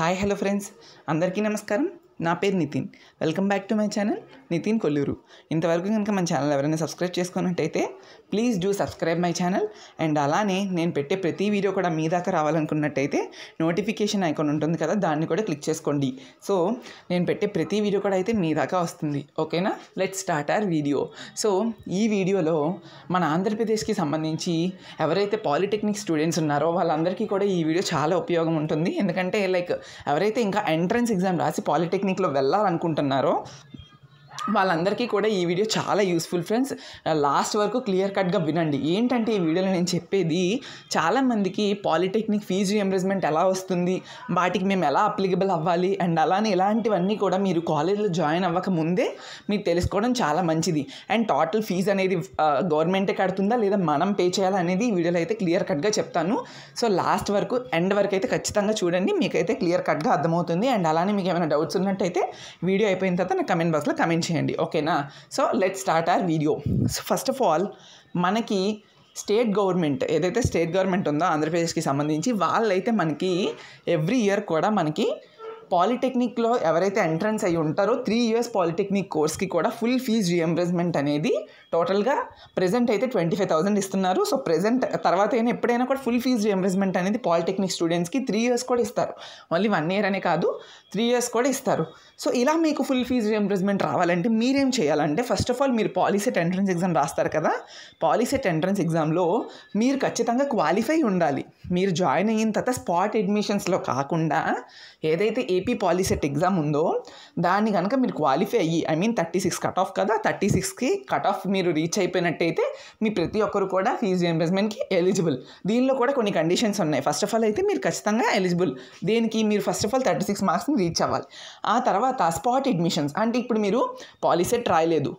hi hello friends అందరికీ నమస్కారం నా పేరు Nitin welcome back to my channel Nitin Kolluru ఇంతవరకు కనుక మన ఛానల్ ఎవరైనా సబ్స్క్రైబ్ చేసుకున్నట్టయితే please do subscribe my channel and అలానే నేను పెట్టే ప్రతి వీడియో కూడా మీ దాకా రావాలనుకున్నట్టయితే నోటిఫికేషన్ ఐకాన్ ఉంటుంది కదా దాన్ని కూడా క్లిక్ చేసుకోండి సో నేను పెట్టే ప్రతి వీడియో కూడా అయితే మీ దాకా వస్తుంది ఓకేనా let start our video so ఈ వీడియోలో మన ఆంధ్రప్రదేశ్కి సంబంధించి ఎవరైతే పాలిటెక్నిక్ స్టూడెంట్స్ ఉన్నారో వాళ్ళందరికీ కూడా ఈ వీడియో చాలా ఉపయోగం ఉంటుంది ఎందుకంటే లైక్ ఎవరైతే ఇంకా ఎంట్రన్స్ ఎగ్జామ్ రాసి పాలిటెక్నిక్ టెక్నిక్లో వెళ్ళాలనుకుంటున్నారో వాళ్ళందరికీ కూడా ఈ వీడియో చాలా యూస్ఫుల్ ఫ్రెండ్స్ లాస్ట్ వరకు క్లియర్ కట్గా వినండి ఏంటంటే ఈ వీడియోలో నేను చెప్పేది చాలామందికి పాలిటెక్నిక్ ఫీజు ఎంబరేజ్మెంట్ ఎలా వస్తుంది వాటికి మేము ఎలా అప్లికబుల్ అవ్వాలి అండ్ అలానే ఇలాంటివన్నీ కూడా మీరు కాలేజ్లో జాయిన్ అవ్వక ముందే మీరు తెలుసుకోవడం చాలా మంచిది అండ్ టోటల్ ఫీజు అనేది గవర్నమెంటే కడుతుందా లేదా మనం పే చేయాలనేది ఈ వీడియోలో అయితే క్లియర్ కట్గా చెప్తాను సో లాస్ట్ వరకు ఎండ్ వరకు అయితే ఖచ్చితంగా చూడండి మీకైతే క్లియర్ కట్గా అర్థమవుతుంది అండ్ అలానే మీకు ఏమైనా డౌట్స్ ఉన్నట్టయితే వీడియో అయిపోయిన తర్వాత నా కమెంట్ బాక్స్లో కమెంట్ చేయండి చేయండి ఓకేనా so let start our video so first of all మనకి స్టేట్ గవర్నమెంట్ ఏదైతే స్టేట్ గవర్నమెంట్ ఉందో ఆంధ్రప్రదేశ్కి సంబంధించి వాళ్ళైతే మనకి ఎవ్రీ ఇయర్ కూడా మనకి పాలిటెక్నిక్లో ఎవరైతే ఎంట్రన్స్ అయ్యి ఉంటారో త్రీ ఇయర్స్ పాలిటెక్నిక్ కోర్స్కి కూడా ఫుల్ ఫీజ్ రియంబర్స్మెంట్ అనేది టోటల్గా ప్రజెంట్ అయితే ట్వంటీ ఫైవ్ థౌసండ్ ఇస్తున్నారు సో ప్రజెంట్ తర్వాత అయినా ఎప్పుడైనా కూడా ఫుల్ ఫీజ్ రియంబర్స్మెంట్ అనేది పాలిటెక్నిక్ స్టూడెంట్స్కి త్రీ ఇయర్స్ కూడా ఇస్తారు ఓన్లీ వన్ ఇయర్ అనే కాదు త్రీ ఇయర్స్ కూడా ఇస్తారు సో ఇలా మీకు ఫుల్ ఫీజ్ రియంబర్స్మెంట్ రావాలంటే మీరేం చేయాలంటే ఫస్ట్ ఆఫ్ ఆల్ మీరు పాలిసెట్ ఎంట్రన్స్ ఎగ్జామ్ రాస్తారు కదా పాలిసెట్ ఎంట్రన్స్ ఎగ్జామ్లో మీరు ఖచ్చితంగా క్వాలిఫై ఉండాలి మీరు జాయిన్ అయిన తర్వాత స్పాట్ అడ్మిషన్స్లో కాకుండా ఏదైతే ఏ ఏపీ పాలిసెట్ ఎగ్జామ్ ఉందో దాన్ని కనుక మీరు క్వాలిఫై అయ్యి I mean thirty six cut off కదా థర్టీ సిక్స్కి కట్ ఆఫ్ మీరు రీచ్ అయిపోయినట్టయితే మీ ప్రతి ఒక్కరు కూడా ఫీజు రియంబర్స్మెంట్కి ఎలిజిబుల్ దీనిలో కూడా కొన్ని కండిషన్స్ ఉన్నాయి ఫస్ట్ ఆఫ్ ఆల్ అయితే మీరు ఖచ్చితంగా ఎలిజిబుల్ దేనికి మీరు first of all thirty six మార్క్స్ని రీచ్ అవ్వాలి ఆ తర్వాత స్పాట్ అడ్మిషన్స్ అంటే ఇప్పుడు మీరు పాలిసెట్ రాయలేదు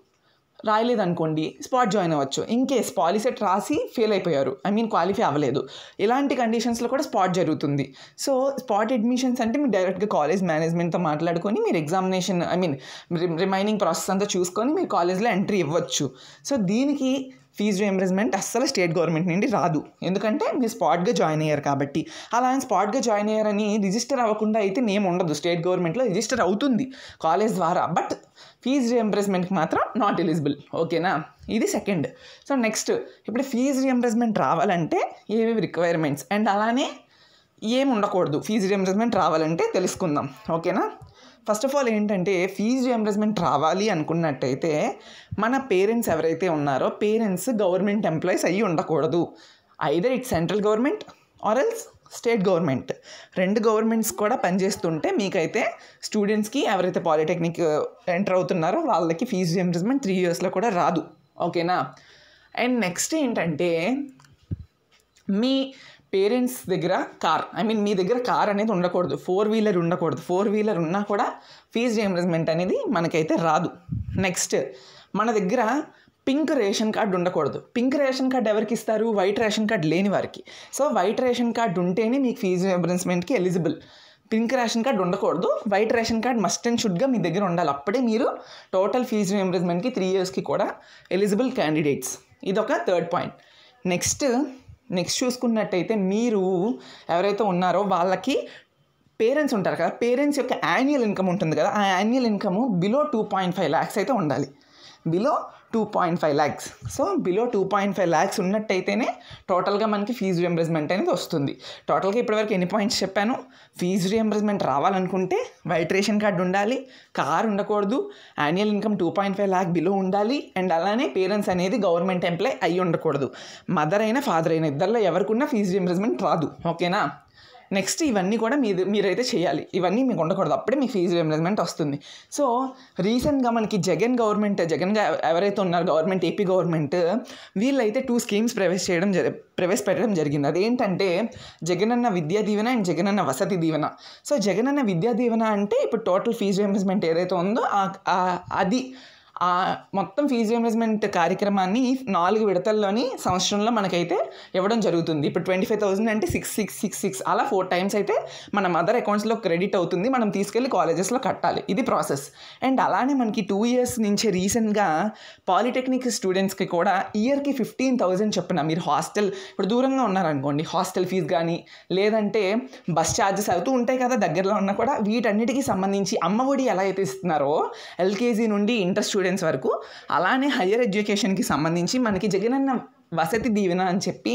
రాయలేదనుకోండి స్పాట్ జాయిన్ అవ్వచ్చు ఇన్ కేస్ పాలిసెట్ రాసి ఫెయిల్ అయిపోయారు ఐ మీన్ క్వాలిఫై అవ్వలేదు ఇలాంటి కండిషన్స్లో కూడా స్పాట్ జరుగుతుంది సో స్పాట్ అడ్మిషన్స్ అంటే మీరు డైరెక్ట్గా కాలేజ్ మేనేజ్మెంట్తో మాట్లాడుకొని మీరు examination I mean remaining process అంతా చూసుకొని మీరు కాలేజ్లో ఎంట్రీ ఇవ్వచ్చు సో దీనికి ఫీజు రియంబర్స్మెంట్ అస్సలు స్టేట్ గవర్నమెంట్ నుండి రాదు ఎందుకంటే మీరు స్పాట్గా జాయిన్ అయ్యారు కాబట్టి అలా ఆయన స్పాట్గా జాయిన్ అయ్యారని రిజిస్టర్ అవ్వకుండా అయితే నేమ్ ఉండదు స్టేట్ గవర్నమెంట్లో రిజిస్టర్ అవుతుంది కాలేజ్ ద్వారా బట్ ఫీజు రియంబర్స్మెంట్కి మాత్రం నాట్ ఎలిజిబుల్ ఓకేనా ఇది సెకండ్ సో నెక్స్ట్ ఇప్పుడు ఫీజు రియంబర్స్మెంట్ రావాలంటే ఏమేమి రిక్వైర్మెంట్స్ అండ్ అలానే ఏం ఉండకూడదు ఫీజు రియంబర్స్మెంట్ రావాలంటే తెలుసుకుందాం ఓకేనా ఫస్ట్ ఆఫ్ ఆల్ ఏంటంటే ఫీజు రియంబర్స్మెంట్ రావాలి అనుకున్నట్టయితే మన పేరెంట్స్ ఎవరైతే ఉన్నారో పేరెంట్స్ గవర్నమెంట్ ఎంప్లాయీస్ అయ్యి ఉండకూడదు either it central government or else state government రెండు గవర్నమెంట్స్ కూడా పనిచేస్తుంటే మీకైతే స్టూడెంట్స్కి ఎవరైతే పాలిటెక్నిక్ ఎంటర్ uh, అవుతున్నారో వాళ్ళకి ఫీజు రియంబర్స్మెంట్ త్రీ ఇయర్స్లో కూడా రాదు ఓకేనా అండ్ నెక్స్ట్ ఏంటంటే మీ పేరెంట్స్ దగ్గర కార్ ఐ మీన్ మీ దగ్గర కార్ అనేది ఉండకూడదు ఫోర్ వీలర్ ఉండకూడదు ఫోర్ వీలర్ ఉన్నా కూడా ఫీజ్ రియంబర్స్మెంట్ అనేది మనకైతే రాదు నెక్స్ట్ మన దగ్గర పింక్ రేషన్ కార్డు ఉండకూడదు పింక్ రేషన్ కార్డు ఎవరికి ఇస్తారు వైట్ రేషన్ కార్డు లేని వారికి సో వైట్ రేషన్ కార్డు ఉంటేనే మీకు ఫీజు రియంబర్స్మెంట్కి ఎలిజిబుల్ పింక్ రేషన్ కార్డు ఉండకూడదు white ration card must and షుడ్గా మీ దగ్గర ఉండాలి అప్పుడే మీరు టోటల్ ఫీజ్ రియంబర్స్మెంట్కి త్రీ ఇయర్స్కి కూడా ఎలిజిబుల్ క్యాండిడేట్స్ ఇదొక థర్డ్ పాయింట్ నెక్స్ట్ నెక్స్ట్ చూసుకున్నట్టయితే మీరు ఎవరైతే ఉన్నారో వాళ్ళకి పేరెంట్స్ ఉంటారు కదా పేరెంట్స్ యొక్క యాన్యువల్ ఇన్కమ్ ఉంటుంది కదా ఆ annual income below two point five lakhs అయితే ఉండాలి below two point five lakhs so below two point five lakhs ఉన్నట్టయితేనే టోటల్గా మనకి ఫీజు రియంబర్స్మెంట్ అనేది వస్తుంది టోటల్గా ఇప్పటివరకు ఎన్ని పాయింట్స్ చెప్పాను ఫీజు రియంబర్స్మెంట్ రావాలనుకుంటే వైట్ రేషన్ కార్డు ఉండాలి కార్ ఉండకూడదు annual income two point five lakh below ఉండాలి అండ్ అలానే పేరెంట్స్ అనేది గవర్నమెంట్ ఎంప్లాయ్ అయి ఉండకూడదు మదర్ అయినా ఫాదర్ అయినా ఇద్దరిలో ఎవరికున్నా ఫీజు రియంబర్స్మెంట్ రాదు ఓకేనా నెక్స్ట్ ఇవన్నీ కూడా మీరు మీరైతే చేయాలి ఇవన్నీ మీకు ఉండకూడదు అప్పుడే మీ ఫీజు రియంబర్స్మెంట్ వస్తుంది సో రీసెంట్గా మనకి జగన్ గవర్నమెంట్ జగన్ ఎవరైతే ఉన్నారు గవర్నమెంట్ ఏపీ గవర్నమెంట్ వీళ్ళైతే టూ స్కీమ్స్ ప్రవేశ చేయడం ప్రవేశపెట్టడం జరిగింది అదేంటంటే అన్న విద్యా దీవెన అండ్ జగన్ అన్న వసతి దీవెన సో జగన్ అన్న విద్యా దీవెన అంటే ఇప్పుడు టోటల్ ఫీజు రియంబర్స్మెంట్ ఏదైతే ఉందో అది మొత్తం ఫీజు రియంబర్స్మెంట్ కార్యక్రమాన్ని నాలుగు విడతల్లోని సంవత్సరంలో మనకైతే ఇవ్వడం జరుగుతుంది ఇప్పుడు ట్వంటీ ఫైవ్ థౌసండ్ అంటే సిక్స్ సిక్స్ సిక్స్ సిక్స్ అలా ఫోర్ టైమ్స్ అయితే మన మదర్ అకౌంట్స్లో క్రెడిట్ అవుతుంది మనం తీసుకెళ్ళి కాలేజెస్లో కట్టాలి ఇది ప్రాసెస్ అండ్ అలానే మనకి టూ ఇయర్స్ నుంచి రీసెంట్గా పాలిటెక్నిక్ స్టూడెంట్స్కి కూడా ఇయర్కి ఫిఫ్టీన్ థౌజండ్ చెప్పిన మీరు హాస్టల్ ఇప్పుడు దూరంగా ఉన్నారనుకోండి హాస్టల్ ఫీజు కానీ లేదంటే బస్ ఛార్జెస్ అవుతూ ఉంటాయి కదా దగ్గరలో ఉన్నా కూడా వీటన్నిటికీ సంబంధించి అమ్మఒడి ఎలా అయితే ఇస్తున్నారో ఎల్కేజీ నుండి ఇంటర్ స్టూడెంట్స్ స్టూడెంట్స్ వరకు అలానే హయ్యర్ ఎడ్యుకేషన్కి సంబంధించి మనకి జగనన్న వసతి దీవెన అని చెప్పి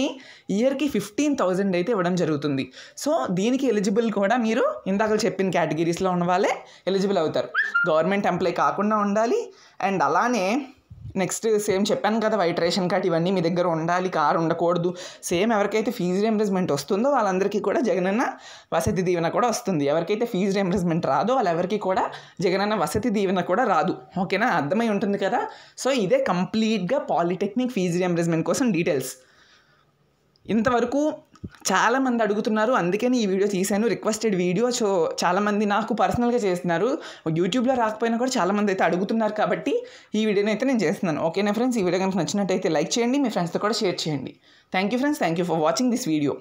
ఇయర్కి ఫిఫ్టీన్ థౌజండ్ అయితే ఇవ్వడం జరుగుతుంది సో దీనికి ఎలిజిబుల్ కూడా మీరు ఇందాక చెప్పిన కేటగిరీస్లో ఉన్న వాళ్ళే ఎలిజిబుల్ అవుతారు గవర్నమెంట్ ఎంప్లాయ్ కాకుండా ఉండాలి అండ్ అలానే నెక్స్ట్ సేమ్ చెప్పాను కదా వైట్ రేషన్ కార్డ్ ఇవన్నీ మీ దగ్గర ఉండాలి కారు ఉండకూడదు సేమ్ ఎవరికైతే ఫీజు రియంబర్స్మెంట్ వస్తుందో వాళ్ళందరికీ కూడా జగనన్న వసతి దీవెన కూడా వస్తుంది ఎవరికైతే ఫీజు రియంబర్స్మెంట్ రాదో వాళ్ళెవరికి కూడా జగనన్న వసతి దీవెన కూడా రాదు ఓకేనా అర్థమై ఉంటుంది కదా సో ఇదే కంప్లీట్గా పాలిటెక్నిక్ ఫీజు రియంబర్స్మెంట్ కోసం డీటెయిల్స్ ఇంతవరకు చాలామంది అడుగుతున్నారు అందుకని ఈ వీడియో తీశాను రిక్వెస్టెడ్ వీడియో సో చాలామంది నాకు పర్సనల్గా చేస్తున్నారు యూట్యూబ్లో రాకపోయినా కూడా చాలామంది అయితే అడుగుతున్నారు కాబట్టి ఈ వీడియోని అయితే నేను చేస్తున్నాను ఓకేనా ఫ్రెండ్స్ ఈ వీడియో కనుక నచ్చినట్టయితే లైక్ చేయండి మీ ఫ్రెండ్స్తో కూడా షేర్ చేయండి thank you friends thank you for watching this video